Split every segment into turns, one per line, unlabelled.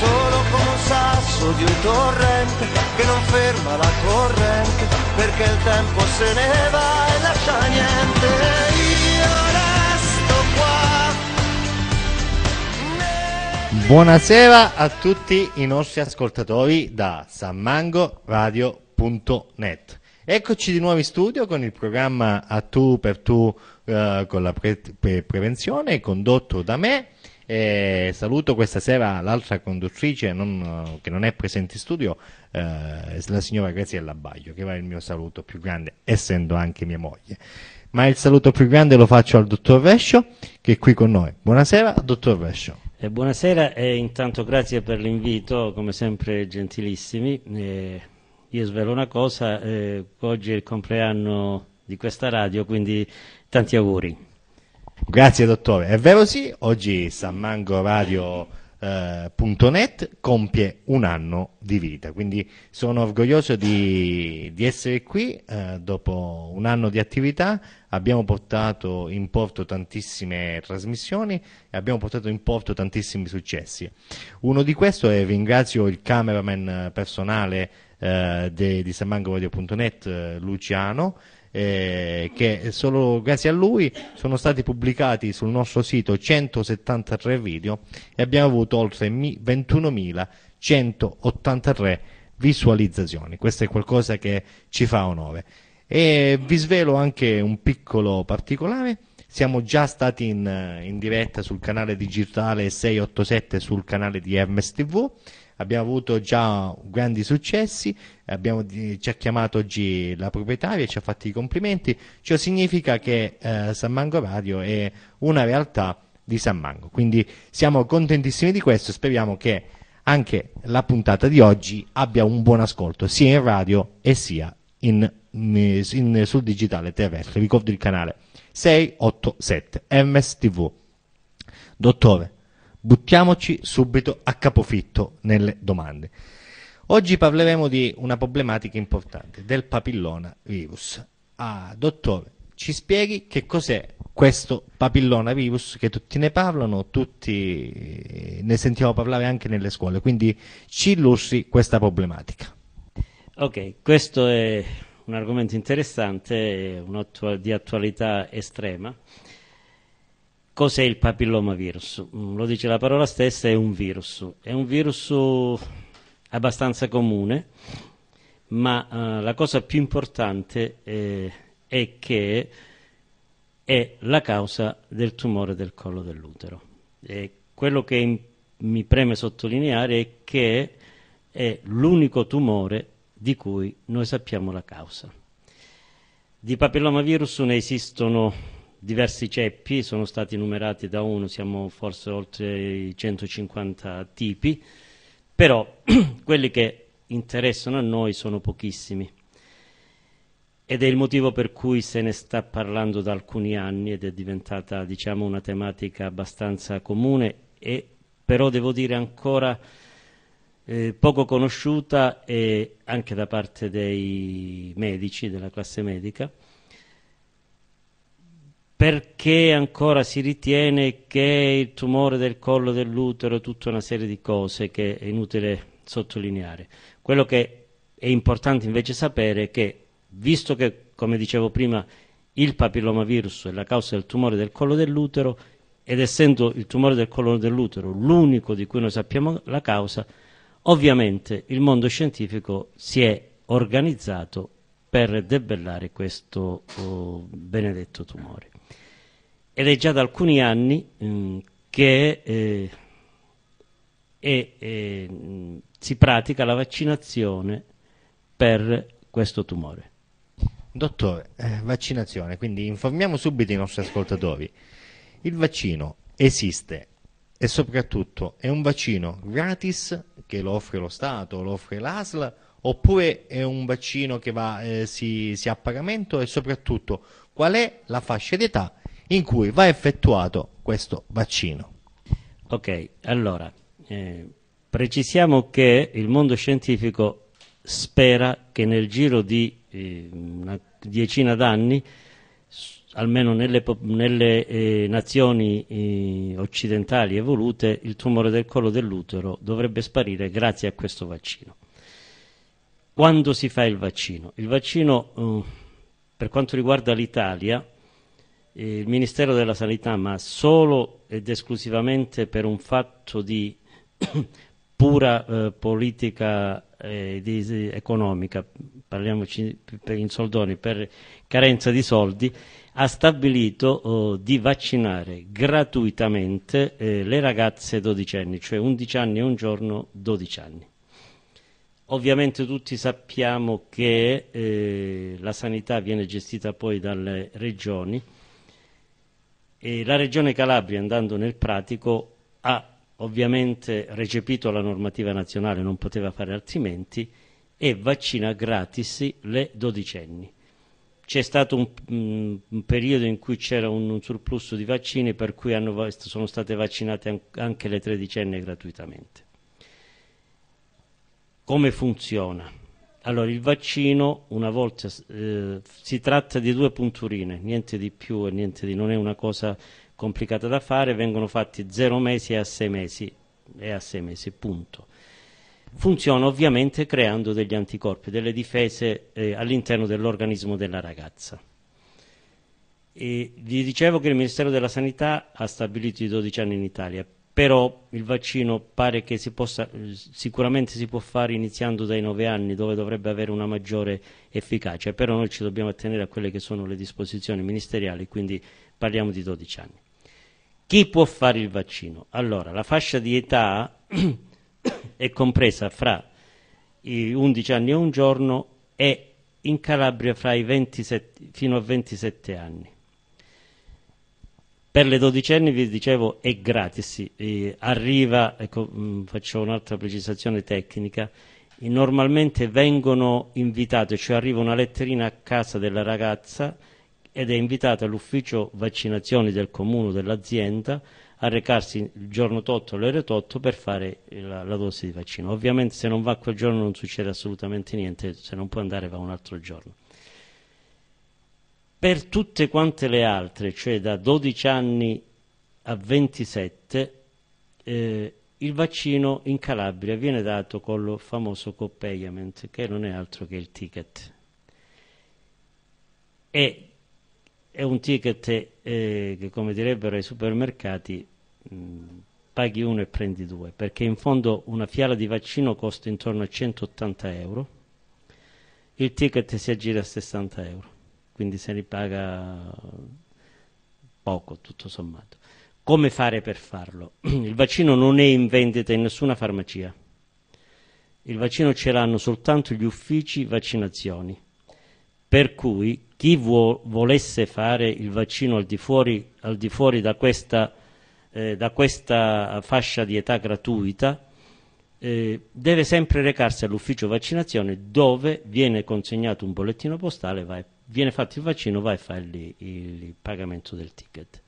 solo come un sasso di un torrente che non ferma la corrente perché il tempo se ne va e lascia niente. Io resto qua. Buonasera a tutti i nostri ascoltatori da sammangoradio.net. Eccoci di nuovo in studio con il programma A Tu per Tu eh, con la pre- pre- prevenzione condotto da me e saluto questa sera l'altra conduttrice non, che non è presente in studio, eh, la signora Graziella Baglio, che va il mio saluto più grande, essendo anche mia moglie. Ma il saluto più grande lo faccio al dottor Vescio, che è qui con noi. Buonasera, dottor Vescio. Eh, buonasera e
intanto grazie per l'invito, come sempre gentilissimi. Eh, io svelo una cosa, eh, oggi è il compleanno di questa radio, quindi tanti
auguri. Grazie dottore, è vero sì, oggi sammangoradio.net eh, compie un anno di vita, quindi sono orgoglioso di, di essere qui eh, dopo un anno di attività, abbiamo portato in porto tantissime trasmissioni e abbiamo portato in porto tantissimi successi. Uno di questi è ringrazio il cameraman personale eh, de, di sammangoradio.net eh, Luciano, eh, che solo grazie a lui sono stati pubblicati sul nostro sito 173 video e abbiamo avuto oltre 21.183 visualizzazioni. Questo è qualcosa che ci fa onore. E vi svelo anche un piccolo particolare. Siamo già stati in, in diretta sul canale digitale 687 sul canale di MSTV abbiamo avuto già grandi successi, abbiamo, ci ha chiamato oggi la proprietaria, ci ha fatto i complimenti, ciò significa che eh, San Mango Radio è una realtà di San Mango, quindi siamo contentissimi di questo, speriamo che anche la puntata di oggi abbia un buon ascolto sia in radio e sia in, mm, in, sul digitale terrestre, ricordo il canale 687 MSTV. Dottore, Buttiamoci subito a capofitto nelle domande. Oggi parleremo di una problematica importante, del papillona virus. Ah, dottore, ci spieghi che cos'è questo papillona virus che tutti ne parlano, tutti eh, ne sentiamo parlare anche nelle scuole, quindi ci illustri questa problematica.
Ok, questo è un argomento interessante, di attualità estrema. Cos'è il papillomavirus? Mm, lo dice la parola stessa, è un virus. È un virus abbastanza comune, ma eh, la cosa più importante eh, è che è la causa del tumore del collo dell'utero. E quello che in, mi preme sottolineare è che è l'unico tumore di cui noi sappiamo la causa. Di papillomavirus ne esistono diversi ceppi, sono stati numerati da uno, siamo forse oltre i 150 tipi, però quelli che interessano a noi sono pochissimi. Ed è il motivo per cui se ne sta parlando da alcuni anni ed è diventata diciamo, una tematica abbastanza comune e però devo dire ancora eh, poco conosciuta anche da parte dei medici, della classe medica perché ancora si ritiene che il tumore del collo dell'utero, è tutta una serie di cose che è inutile sottolineare. Quello che è importante invece sapere è che, visto che, come dicevo prima, il papillomavirus è la causa del tumore del collo dell'utero, ed essendo il tumore del collo dell'utero l'unico di cui noi sappiamo la causa, ovviamente il mondo scientifico si è organizzato per debellare questo oh, benedetto tumore ed è già da alcuni anni mh, mm, che eh, e, e, eh, mm, si pratica la vaccinazione per
questo tumore. Dottore, eh, vaccinazione, quindi informiamo subito i nostri ascoltatori. Il vaccino esiste e soprattutto è un vaccino gratis che lo offre lo Stato, lo offre l'ASL oppure è un vaccino che va, eh, si, si ha a pagamento e soprattutto qual è la fascia d'età in cui va effettuato questo vaccino. Ok, allora,
eh, precisiamo che il mondo scientifico spera che nel giro di eh, una diecina d'anni, almeno nelle, nelle eh, nazioni eh, occidentali evolute, il tumore del collo dell'utero dovrebbe sparire grazie a questo vaccino. Quando si fa il vaccino? Il vaccino, eh, per quanto riguarda l'Italia, il Ministero della Sanità, ma solo ed esclusivamente per un fatto di pura eh, politica eh, di, economica, parliamoci in soldoni, per carenza di soldi, ha stabilito oh, di vaccinare gratuitamente eh, le ragazze dodicenni, cioè 11 anni e un giorno 12 anni. Ovviamente tutti sappiamo che eh, la sanità viene gestita poi dalle regioni, e la Regione Calabria, andando nel pratico, ha ovviamente recepito la normativa nazionale, non poteva fare altrimenti, e vaccina gratis le dodicenni. C'è stato un, mm, un, periodo in cui c'era un, un, surplus di vaccini per cui hanno, sono state vaccinate anche le tredicenne gratuitamente. Come funziona? Allora, il vaccino, una volta, eh, si tratta di due punturine, niente di più e niente di... non è una cosa complicata da fare, vengono fatti zero mesi e a sei mesi, e a 6 mesi, punto. Funziona ovviamente creando degli anticorpi, delle difese eh, all'interno dell'organismo della ragazza. E vi dicevo che il Ministero della Sanità ha stabilito i 12 anni in Italia, però il vaccino pare che si possa, sicuramente si può fare iniziando dai 9 anni dove dovrebbe avere una maggiore efficacia, però noi ci dobbiamo attenere a quelle che sono le disposizioni ministeriali, quindi parliamo di 12 anni. Chi può fare il vaccino? Allora, la fascia di età è compresa fra i 11 anni e un giorno e in Calabria 27, fino a 27 anni per le dodicenni vi dicevo è gratis, eh, arriva, ecco, mh, mm, faccio un'altra precisazione tecnica, normalmente vengono invitate, cioè arriva una letterina a casa della ragazza ed è invitata all'ufficio vaccinazioni del comune o dell'azienda a recarsi il giorno 8 all'ora 8 per fare la, la, dose di vaccino. Ovviamente se non va quel giorno non succede assolutamente niente, se non può andare va un altro giorno per tutte quante le altre, cioè da 12 anni a 27, eh, il vaccino in Calabria viene dato con lo famoso co-payment, che non è altro che il ticket. E è un ticket eh, che, come direbbero i supermercati, mh, paghi uno e prendi due, perché in fondo una fiala di vaccino costa intorno a 180 euro, il ticket si aggira a 60 euro quindi se ne paga poco tutto sommato. Come fare per farlo? Il vaccino non è in vendita in nessuna farmacia. Il vaccino ce l'hanno soltanto gli uffici vaccinazioni. Per cui chi vuo, volesse fare il vaccino al di fuori, al di fuori da, questa, eh, da, questa, fascia di età gratuita eh, deve sempre recarsi all'ufficio vaccinazione dove viene consegnato un bollettino postale e va e viene fatto il vaccino vai a fare il, il pagamento del ticket.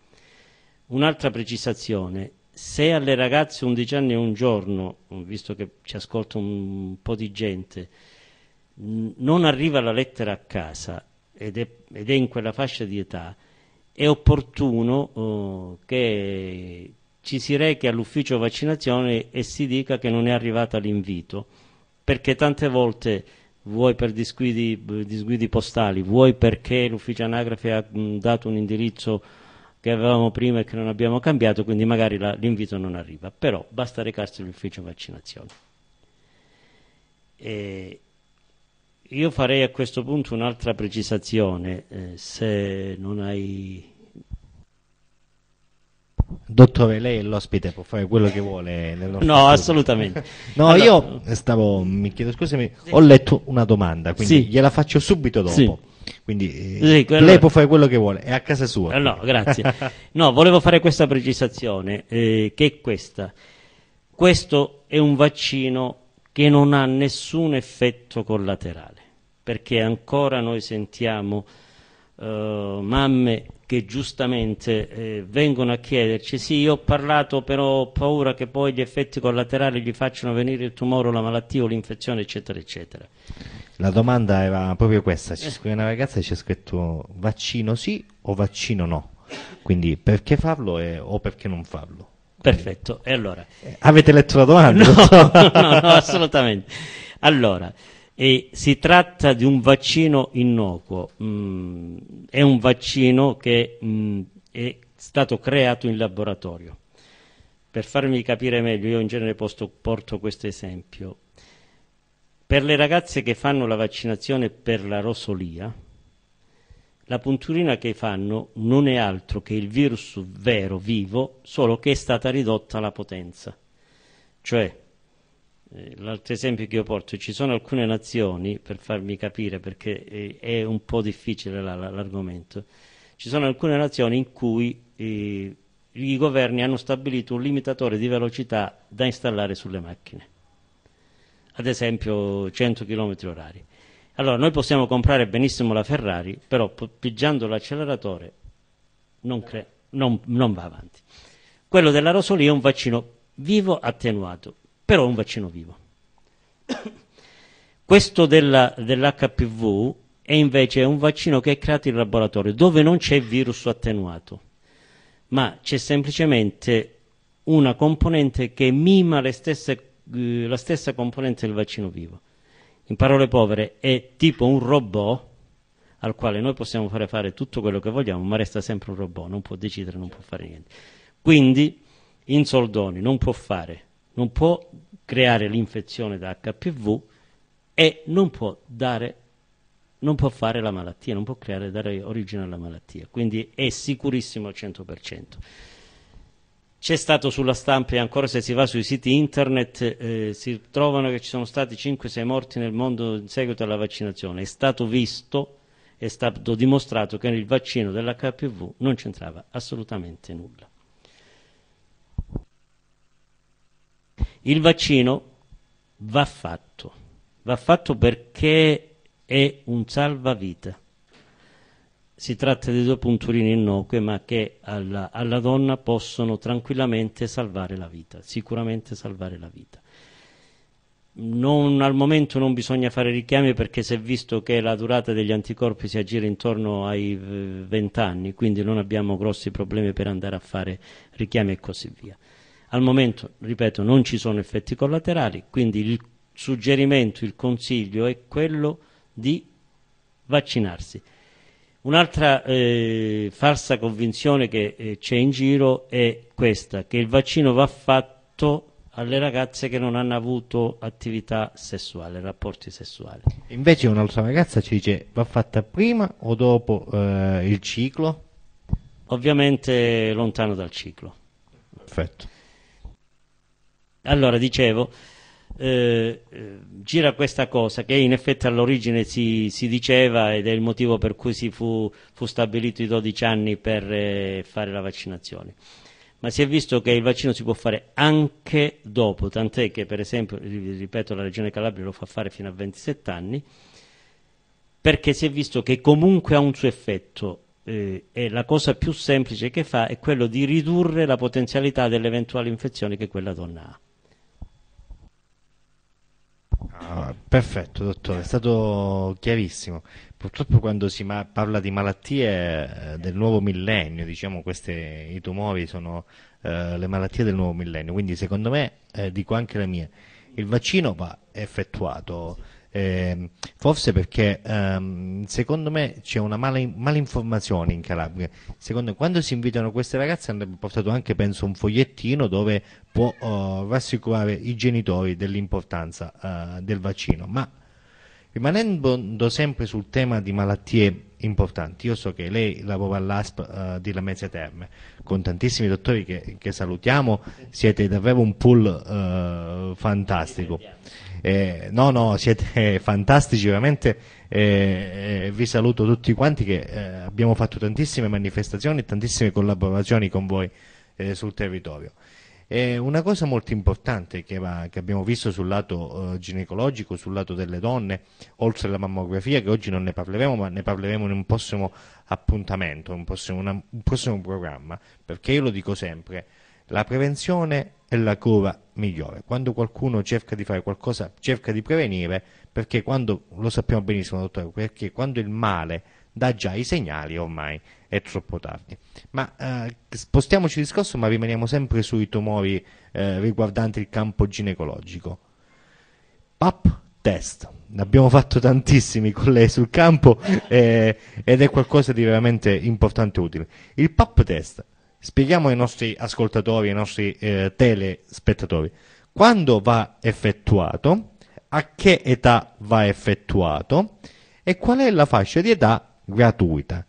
Un'altra precisazione, se alle ragazze 11 anni e un giorno, visto che ci ascolta un po' di gente, non arriva la lettera a casa ed è, ed è in quella fascia di età, è opportuno oh, che ci si rechi all'ufficio vaccinazione e si dica che non è arrivata l'invito, perché tante volte vuoi per disguidi, eh, disguidi postali, vuoi perché l'ufficio anagrafe ha mm, dato un indirizzo che avevamo prima e che non abbiamo cambiato, quindi magari l'invito non arriva, però basta recarsi all'ufficio vaccinazione. E io farei a questo punto un'altra precisazione, eh, se non hai
Dottore, lei è l'ospite, può fare quello che vuole. no, studio. assolutamente. no, allora, io stavo, mi chiedo scusami, ho letto una domanda, quindi sì. gliela faccio subito dopo. Sì. Quindi eh, quello... lei può fare quello che vuole, è a casa sua. Eh, no, grazie.
no, volevo fare questa precisazione, eh, che è questa. Questo è un vaccino che non ha nessun effetto collaterale, perché ancora noi sentiamo eh, mamme che giustamente eh, vengono a chiederci sì io ho parlato però ho paura che poi gli effetti collaterali gli facciano venire il tumore la malattia o l'infezione eccetera eccetera
la domanda era proprio questa c'è eh. una ragazza ci ha scritto vaccino sì o vaccino no quindi perché farlo e, o perché non farlo quindi, perfetto e allora eh, avete letto la domanda? no, no, no assolutamente
allora e si tratta di un vaccino innocuo, mm, è un vaccino che mm, è stato creato in laboratorio. Per farmi capire meglio, io in genere posto, porto questo esempio. Per le ragazze che fanno la vaccinazione per la rosolia, la punturina che fanno non è altro che il virus vero, vivo, solo che è stata ridotta la potenza. Cioè, eh, l'altro esempio che io porto, ci sono alcune nazioni, per farmi capire perché eh, è un po' difficile l'argomento, ci sono alcune nazioni in cui eh, i governi hanno stabilito un limitatore di velocità da installare sulle macchine, ad esempio 100 km orari. Allora noi possiamo comprare benissimo la Ferrari, però pigiando l'acceleratore non, non, non va avanti. Quello della Rosolia è un vaccino vivo attenuato però è un vaccino vivo. Questo della, dell'HPV è invece un vaccino che è creato in laboratorio, dove non c'è virus attenuato, ma c'è semplicemente una componente che mima stesse, eh, la stessa componente del vaccino vivo. In parole povere, è tipo un robot al quale noi possiamo fare fare tutto quello che vogliamo, ma resta sempre un robot, non può decidere, non può fare niente. Quindi, in soldoni, non può fare non può creare l'infezione da HPV e non può, dare, non può fare la malattia, non può creare, dare origine alla malattia, quindi è sicurissimo al 100%. C'è stato sulla stampa e ancora se si va sui siti internet eh, si trovano che ci sono stati 5-6 morti nel mondo in seguito alla vaccinazione. È stato visto, è stato dimostrato che il vaccino dell'HPV non c'entrava assolutamente nulla. Il vaccino va fatto, va fatto perché è un salvavita. Si tratta di due punturini innocue ma che alla, alla donna possono tranquillamente salvare la vita, sicuramente salvare la vita. Non, al momento non bisogna fare richiami perché si è visto che la durata degli anticorpi si aggira intorno ai 20 eh, anni, quindi non abbiamo grossi problemi per andare a fare richiami e così via. Al momento, ripeto, non ci sono effetti collaterali, quindi il suggerimento, il consiglio è quello di vaccinarsi. Un'altra eh, falsa convinzione che eh, c'è in giro è questa, che il vaccino va fatto alle ragazze che non hanno avuto attività sessuale, rapporti sessuali.
Invece un'altra ragazza ci dice va fatta prima o dopo eh, il ciclo?
Ovviamente lontano dal ciclo. Perfetto. Allora, dicevo, eh, eh, gira questa cosa che in effetti all'origine si, si, diceva ed è il motivo per cui si fu, fu stabilito i 12 anni per eh, fare la vaccinazione. Ma si è visto che il vaccino si può fare anche dopo, tant'è che per esempio, ripeto, la Regione Calabria lo fa fare fino a 27 anni, perché si è visto che comunque ha un suo effetto eh, e la cosa più semplice che fa è quello di ridurre la potenzialità dell'eventuale infezione che quella donna ha.
Ah, perfetto, dottore, è stato chiarissimo. Purtroppo quando si parla di malattie eh, del nuovo millennio, diciamo queste, i tumori sono eh, le malattie del nuovo millennio, quindi secondo me, eh, dico anche la mia, il vaccino va effettuato eh, forse perché ehm, secondo me c'è una mala, informazione in Calabria. Secondo me, quando si invitano queste ragazze andrebbe portato anche, penso, un fogliettino dove può oh, rassicurare i genitori dell'importanza eh, del vaccino. Ma rimanendo sempre sul tema di malattie importanti, io so che lei lavora all'ASP eh, di Lamezia Terme, con tantissimi dottori che, che salutiamo, siete davvero un pool eh, fantastico. Eh, no, no, siete fantastici, veramente eh, eh, vi saluto tutti quanti che eh, abbiamo fatto tantissime manifestazioni e tantissime collaborazioni con voi eh, sul territorio. una cosa molto importante che, va, che abbiamo visto sul lato eh, ginecologico, sul lato delle donne, oltre alla mammografia, che oggi non ne parleremo, ma ne parleremo in un prossimo appuntamento, un prossimo, una, un prossimo programma, perché io lo dico sempre, la prevenzione è la cura migliore. Quando qualcuno cerca di fare qualcosa, cerca di prevenire, perché quando, lo sappiamo benissimo dottore, perché quando il male dà già i segnali ormai è troppo tardi. Ma eh, spostiamoci il discorso, ma rimaniamo sempre sui tumori eh, riguardanti il campo ginecologico. PAP test, ne abbiamo fatto tantissimi con lei sul campo eh, ed è qualcosa di veramente importante e utile. Il PAP test Spieghiamo ai nostri ascoltatori, ai nostri eh, telespettatori. Quando va effettuato, a che età va effettuato e qual è la fascia di età gratuita.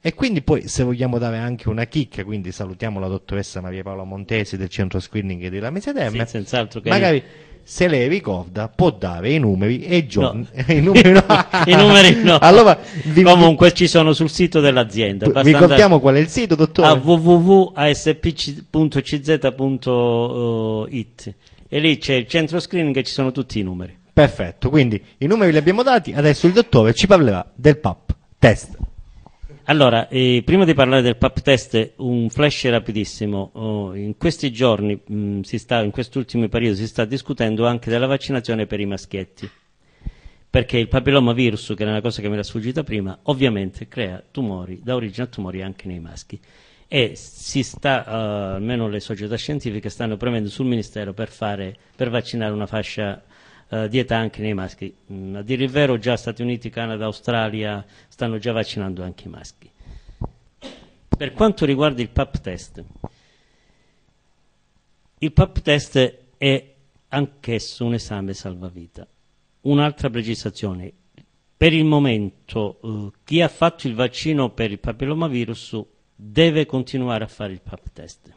E quindi poi se vogliamo dare anche una chicca, quindi salutiamo la dottoressa Maria Paola Montesi del centro screening di Lamese Terme. Sì, senz'altro che magari se lei ricorda può dare i numeri e i giorni no. i numeri no, I numeri no. Allora, vi... comunque ci sono sul sito dell'azienda ricordiamo qual è il sito dottore a
www.aspc.cz.it e lì c'è il centro screening e ci sono tutti i numeri
perfetto quindi i numeri li abbiamo dati adesso il dottore ci parlerà del PAP test
allora, eh, prima di parlare del pap test, un flash rapidissimo. Oh, in questi giorni, mh, mm, sta, in quest'ultimo periodo, si sta discutendo anche della vaccinazione per i maschietti. Perché il papillomavirus, che era una cosa che mi era sfuggita prima, ovviamente crea tumori, dà origine a tumori anche nei maschi. E si sta, eh, almeno le società scientifiche, stanno premendo sul Ministero per, fare, per vaccinare una fascia eh, dieta anche nei maschi. Mm, a dire il vero già Stati Uniti, Canada, Australia stanno già vaccinando anche i maschi. Per quanto riguarda il PAP test, il PAP test è anch'esso un esame salvavita. Un'altra precisazione, per il momento eh, chi ha fatto il vaccino per il papillomavirus deve continuare a fare il PAP test.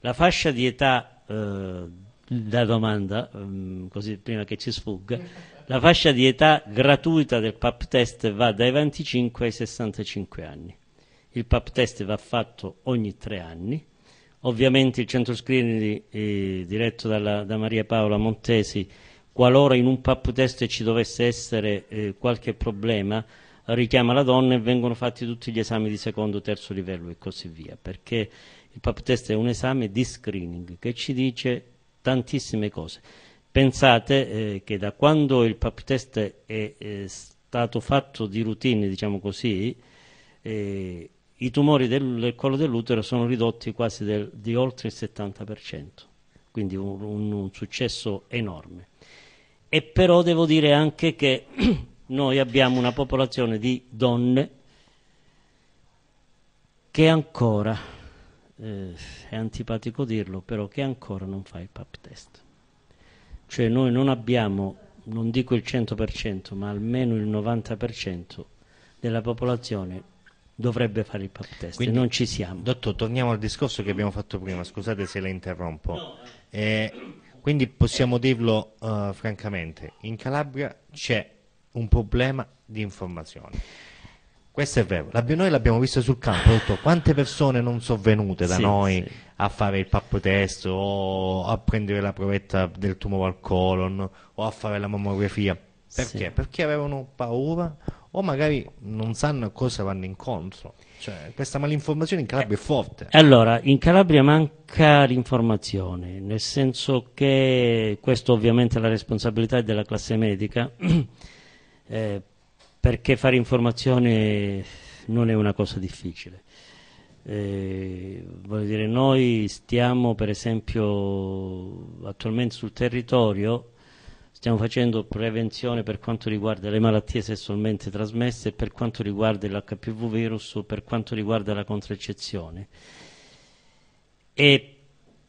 La fascia di età eh, la domanda, mm, così prima che ci sfugga, la fascia di età gratuita del pap test va dai 25 ai 65 anni. Il pap test va fatto ogni tre anni. Ovviamente il centro screening eh, diretto dalla, da Maria Paola Montesi, qualora in un pap test ci dovesse essere eh, qualche problema, richiama la donna e vengono fatti tutti gli esami di secondo, terzo livello e così via, perché il pap test è un esame di screening che ci dice tantissime cose. Pensate eh, che da quando il pap test è, è, stato fatto di routine, diciamo così, eh, i tumori del, del collo dell'utero sono ridotti quasi del, di oltre il 70%, quindi un, un, un successo enorme. E però devo dire anche che noi abbiamo una popolazione di donne che ancora eh, è antipatico dirlo, però che ancora non fa il pap test. Cioè noi non abbiamo, non dico il 100%, ma almeno il
90% della popolazione dovrebbe fare il pap test, Quindi, non ci siamo. Dottor, torniamo al discorso che abbiamo fatto prima, scusate se la interrompo. Eh, quindi possiamo dirlo uh, francamente, in Calabria c'è un problema di informazione. Questo è vero, noi l'abbiamo visto sul campo, detto, quante persone non sono venute da sì, noi sì. a fare il pappo test o a prendere la provetta del tumore al colon o a fare la mammografia. Perché? Sì. Perché avevano paura o magari non sanno a cosa vanno incontro. Cioè, questa malinformazione in Calabria è forte.
Allora, in Calabria manca l'informazione, nel senso che questo ovviamente è la responsabilità della classe medica. eh, perché fare informazione non è una cosa difficile. Eh, voglio dire, noi stiamo per esempio attualmente sul territorio, stiamo facendo prevenzione per quanto riguarda le malattie sessualmente trasmesse, per quanto riguarda l'HPV virus, per quanto riguarda la contraccezione. E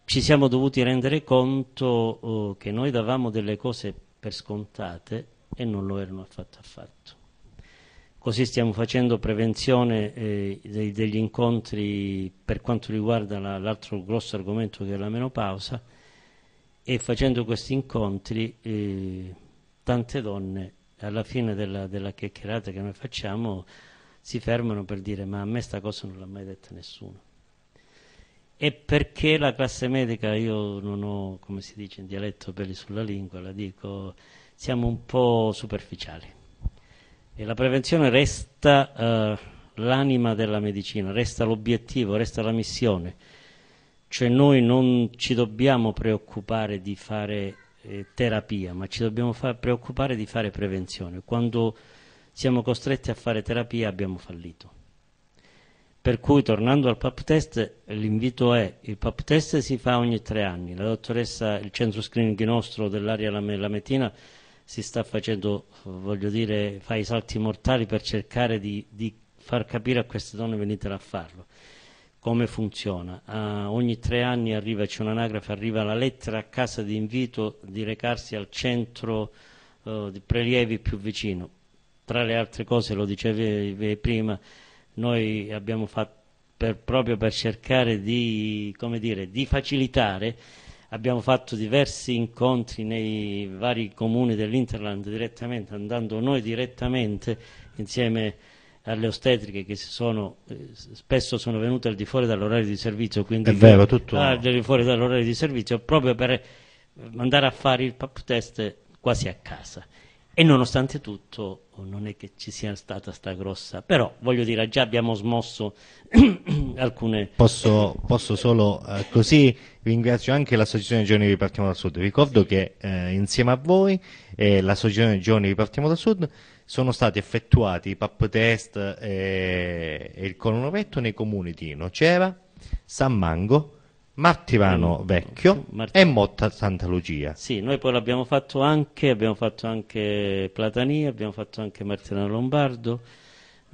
ci siamo dovuti rendere conto oh, che noi davamo delle cose per scontate e non lo erano affatto affatto. Così stiamo facendo prevenzione eh, dei, degli incontri per quanto riguarda l'altro la, grosso argomento che è la menopausa e facendo questi incontri eh, tante donne alla fine della, della chiacchierata che noi facciamo si fermano per dire ma a me sta cosa non l'ha mai detta nessuno e perché la classe medica, io non ho, come si dice in dialetto, peli sulla lingua, la dico, siamo un po' superficiali. E la prevenzione resta eh, l'anima della medicina, resta l'obiettivo, resta la missione. Cioè noi non ci dobbiamo preoccupare di fare eh, terapia, ma ci dobbiamo preoccupare di fare prevenzione. Quando siamo costretti a fare terapia abbiamo fallito. Per cui, tornando al PAP test, l'invito è, il PAP test si fa ogni tre anni, la dottoressa, il centro screening nostro dell'area Lametina si sta facendo, voglio dire, fa i salti mortali per cercare di, di far capire a queste donne venite a farlo. Come funziona? Uh, ogni tre anni arriva, c'è un'anagrafe, arriva la lettera a casa di invito di recarsi al centro uh, di prelievi più vicino. Tra le altre cose, lo dicevi prima, noi abbiamo fatto per, proprio per cercare di, dire, di facilitare abbiamo fatto diversi incontri nei vari comuni dell'Interland direttamente, andando noi direttamente insieme alle ostetriche che sono, eh, spesso sono venute al di fuori dall'orario di servizio, quindi vero, tutto... al di fuori dall'orario di servizio proprio per eh, andare a fare il pap test quasi a casa. E nonostante tutto non è che ci sia stata sta grossa, però voglio dire già abbiamo smosso alcune...
Posso, posso solo eh, così ringrazio anche l'associazione Giovani Ripartiamo dal Sud, ricordo che eh, insieme a voi e eh, l'associazione Giovani Ripartiamo dal Sud sono stati effettuati i pap test e, eh, e il colonometto nei comuni di Nocera, San Mango, Martivano mm. Vecchio Marti... e Motta Santa Lucia.
Sì, noi poi l'abbiamo fatto anche, abbiamo fatto anche Platania, abbiamo fatto anche Martivano Lombardo,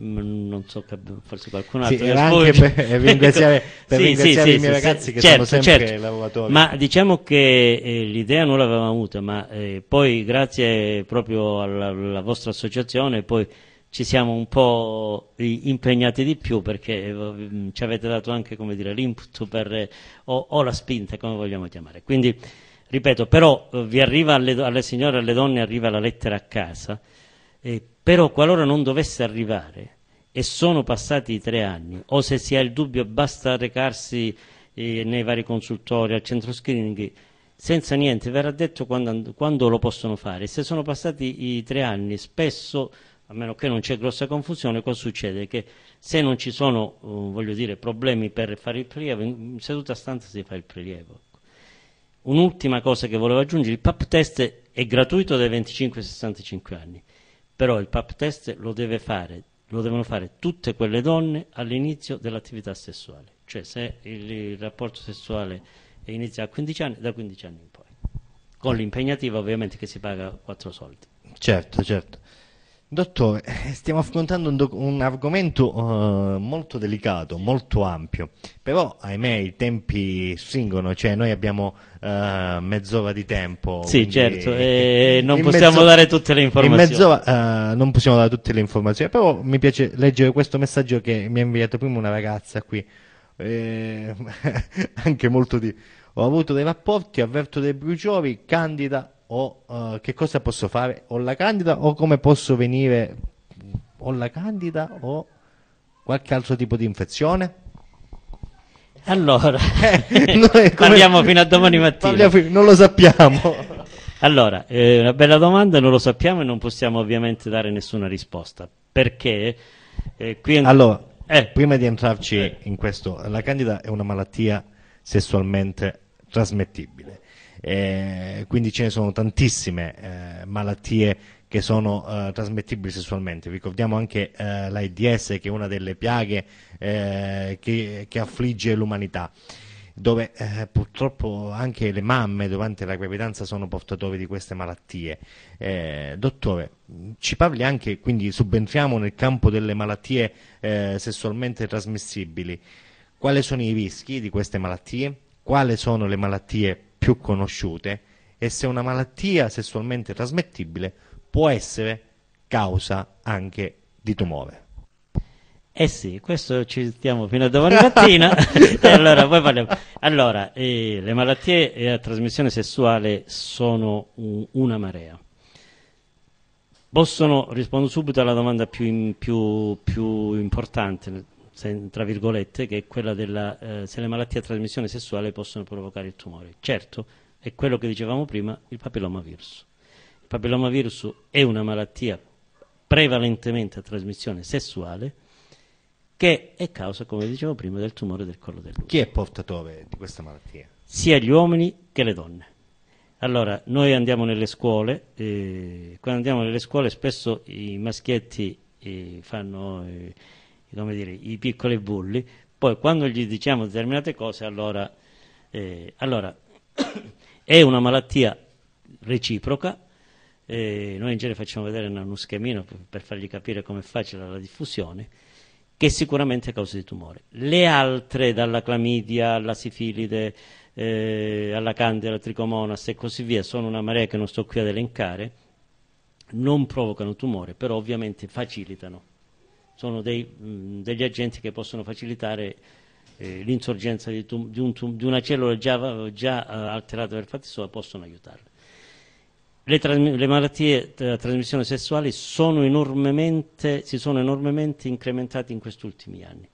mm, non so forse qualcun altro sì, era anche per, per ringraziare, per sì, ringraziare sì, i miei ragazzi che certo, sono sempre certo. lavoratori ma diciamo che eh, l'idea non l'avevamo avuta ma eh, poi grazie proprio alla, alla vostra associazione poi ci siamo un po' impegnati di più perché eh, mm, ci avete dato anche l'input per, eh, o, o, la spinta, come vogliamo chiamare. Quindi, ripeto, però eh, vi arriva alle, alle signore e alle donne arriva la lettera a casa, eh, però qualora non dovesse arrivare e sono passati i tre anni, o se si ha il dubbio basta recarsi eh, nei vari consultori, al centro screening, senza niente, verrà detto quando, quando lo possono fare. Se sono passati i tre anni, spesso a meno che non c'è grossa confusione, cosa succede? Che se non ci sono eh, dire, problemi per fare il prelievo, in seduta stanza si fa il prelievo. Ecco. Un'ultima cosa che volevo aggiungere, il PAP test è gratuito dai 25 ai 65 anni, però il PAP test lo, deve fare, lo devono fare tutte quelle donne all'inizio dell'attività sessuale, cioè se il, il rapporto sessuale inizia a 15 anni, da 15 anni in poi, con l'impegnativa ovviamente che si paga 4 soldi.
Certo, certo. Dottore, stiamo affrontando un, un argomento uh, molto delicato, molto ampio, però ahimè i tempi stringono, cioè noi abbiamo uh, mezz'ora di tempo. Sì, certo, e non possiamo dare tutte le informazioni. In mezz'ora uh, non possiamo dare tutte le informazioni, però mi piace leggere questo messaggio che mi ha inviato prima una ragazza qui, eh, anche molto di... Ho avuto dei rapporti, avverto dei bruciori, candida o uh, che cosa posso fare? o la candida o come posso venire? o la candida o qualche altro tipo di infezione? Allora, eh, come... parliamo fino a domani mattina. Parliamo, non lo sappiamo.
allora, eh, una bella domanda, non lo sappiamo e non possiamo ovviamente dare nessuna risposta. Perché? Eh, qui... Allora,
eh. prima di entrarci eh. in questo, la candida è una malattia sessualmente trasmettibile eh, quindi ce ne sono tantissime eh, malattie che sono eh, trasmettibili sessualmente. ricordiamo anche eh, l'AIDS che è una delle piaghe eh, che, che, affligge l'umanità dove eh, purtroppo anche le mamme durante la gravidanza sono portatori di queste malattie. dottore, ci parli anche, quindi subentriamo nel campo delle malattie sessualmente trasmissibili. Quali sono i rischi di queste malattie? Quali sono le malattie più conosciute e se una malattia sessualmente trasmettibile può essere causa anche di tumore. Eh sì, questo ci stiamo fino a domani mattina.
allora, poi parliamo. Allora, eh, le malattie a trasmissione sessuale sono un, una marea. Possono, rispondo subito alla domanda più, più, più importante, tra virgolette, che è quella della, eh, se le malattie a trasmissione sessuale possono provocare il tumore. Certo, è quello che dicevamo prima, il papillomavirus. Il papillomavirus è una malattia prevalentemente a trasmissione sessuale che è causa, come dicevo prima, del tumore del collo dell'uso. Chi è
portatore di questa malattia?
Sia gli uomini che le donne. Allora, noi andiamo nelle scuole, eh, quando andiamo nelle scuole spesso i maschietti eh, fanno... Eh, come dire, i piccoli bulli, poi quando gli diciamo determinate cose allora, eh, allora è una malattia reciproca, eh, noi in genere facciamo vedere uno schemino per fargli capire come è facile la diffusione, che sicuramente è causa di tumore. Le altre, dalla clamidia alla sifilide, eh, alla candida, alla tricomonas e così via, sono una marea che non sto qui ad elencare, non provocano tumore, però ovviamente facilitano sono dei, mh, mm, degli agenti che possono facilitare eh, l'insorgenza di, di, un, di, una cellula già, già eh, alterata per fatti sua possono aiutarle. Le, le, malattie della eh, trasmissione sessuale sono si sono enormemente incrementate in questi ultimi anni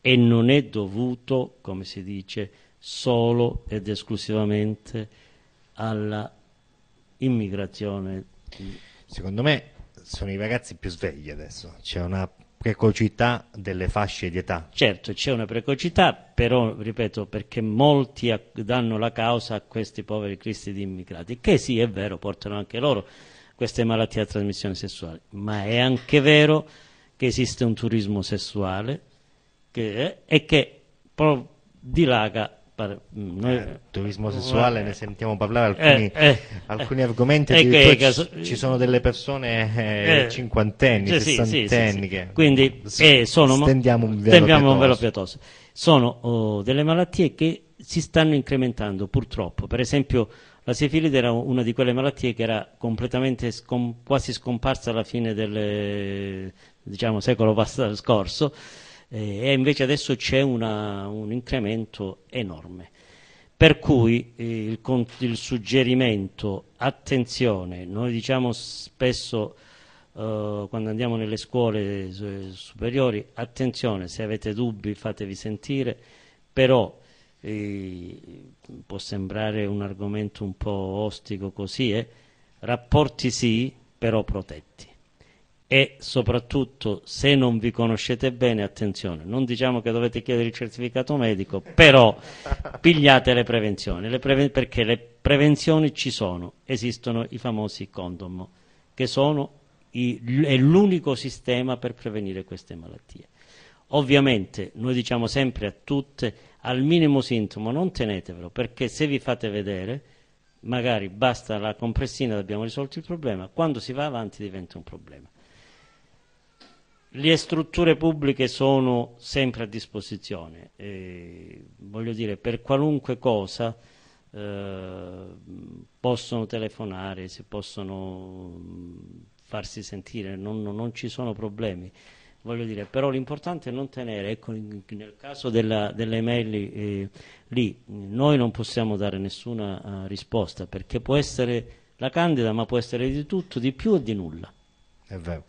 e non è dovuto, come si dice, solo ed esclusivamente alla
immigrazione. Secondo me sono i ragazzi più svegli adesso, c'è una precocità delle fasce di età. Certo, c'è una precocità, però,
ripeto, perché molti danno la causa a questi poveri cristi di immigrati, che sì, è vero, portano anche loro queste malattie a trasmissione sessuale, ma è anche vero che esiste un turismo sessuale che e che
dilaga per, mm, noi eh, turismo eh, sessuale eh, ne sentiamo parlare eh, alcuni, eh, alcuni argomenti eh, che, caso, ci sono delle persone cinquantenni, sì, sessantenni sì, sì, che quindi sono, stendiamo un velo pietoso. velo pietoso sono oh,
delle malattie che si stanno incrementando purtroppo per esempio la sefilide era una di quelle malattie che era completamente scom quasi scomparsa alla fine del diciamo, secolo scorso eh, e invece adesso c'è un incremento enorme. Per cui eh, il, il, suggerimento, attenzione, noi diciamo spesso eh, quando andiamo nelle scuole eh, superiori, attenzione, se avete dubbi fatevi sentire, però eh, può sembrare un argomento un po' ostico così, eh? rapporti sì, però protetti e soprattutto se non vi conoscete bene, attenzione, non diciamo che dovete chiedere il certificato medico, però pigliate le prevenzioni, le preven perché le prevenzioni ci sono, esistono i famosi condom, che i, è l'unico sistema per prevenire queste malattie. Ovviamente noi diciamo sempre a tutte, al minimo sintomo non tenetevelo, perché se vi fate vedere, magari basta la compressina e abbiamo risolto il problema, quando si va avanti diventa un problema le strutture pubbliche sono sempre a disposizione, e, voglio dire, per qualunque cosa eh, possono telefonare, si possono mm, farsi sentire, non, non ci sono problemi. Dire, però l'importante è non tenere, ecco, nel caso della, delle mail eh, lì, noi non possiamo dare nessuna eh, risposta perché può essere la candida ma può essere di tutto, di più e di nulla.
È vero.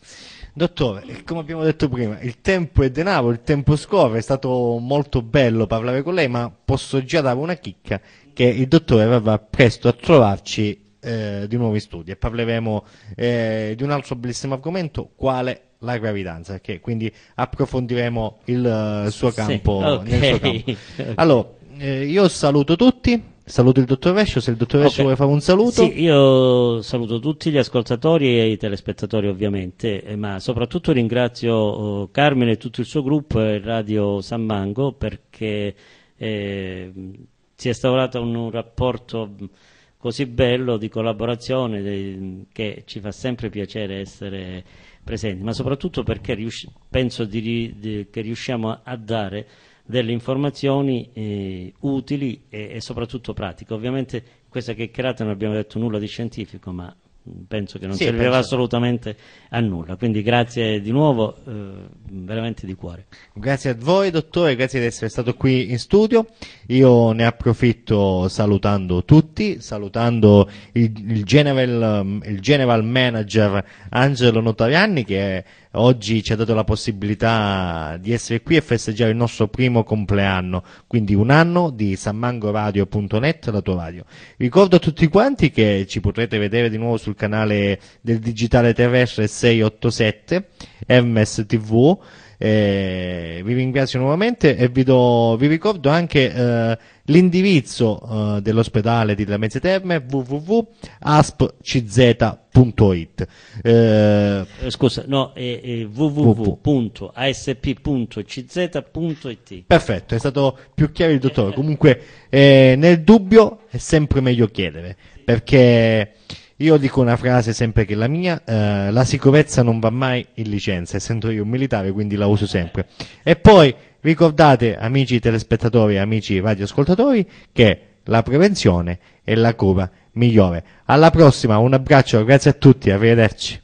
Dottore, come abbiamo detto prima, il tempo è denaro, il tempo scorre, è stato molto bello parlare con lei, ma posso già dare una chicca che il dottore verrà presto a trovarci eh, di nuovi studi e parleremo eh, di un altro bellissimo argomento, quale la gravidanza, che quindi approfondiremo il uh, suo campo, sì, okay. campo. Allora, eh, io saluto tutti Saluto il dottor Vescio, se il dottor Vescio okay. vuole fare un saluto. Sì,
io saluto tutti gli ascoltatori e i telespettatori ovviamente, eh, ma soprattutto ringrazio oh, Carmine e tutto il suo gruppo e Radio San Mango perché eh, si è instaurato un, un, rapporto mm, così bello di collaborazione de, eh, che ci fa sempre piacere essere presenti, ma soprattutto perché riusci penso di, di, che riusciamo a, a dare delle informazioni eh, utili e, e, soprattutto pratiche. Ovviamente questa che è creata non abbiamo detto nulla di scientifico, ma mm, penso che non sì, servirà penso. assolutamente a nulla. Quindi grazie di nuovo, eh, veramente di cuore.
Grazie a voi dottore, grazie di essere stato qui in studio. Io ne approfitto salutando tutti, salutando il, il, general, mm, il general manager Angelo Notarianni che è oggi ci ha dato la possibilità di essere qui e festeggiare il nostro primo compleanno, quindi un anno di sammangoradio.net, la tua radio. Ricordo a tutti quanti che ci potrete vedere di nuovo sul canale del digitale terrestre 687, Hermes TV, eh, vi ringrazio nuovamente e vi, do, vi ricordo anche eh, l'indirizzo eh, dell'ospedale di Lamezia Terme www.aspcz.it eh,
eh, scusa no è, eh, www.asp.cz.it
perfetto è stato più chiaro il dottore comunque nel dubbio è sempre meglio chiedere perché io dico una frase sempre che è la mia, eh, la sicurezza non va mai in licenza, essendo io un militare quindi la uso sempre. E poi ricordate, amici telespettatori, amici radioascoltatori, che la prevenzione è la cura migliore. Alla prossima, un abbraccio, grazie a tutti, arrivederci.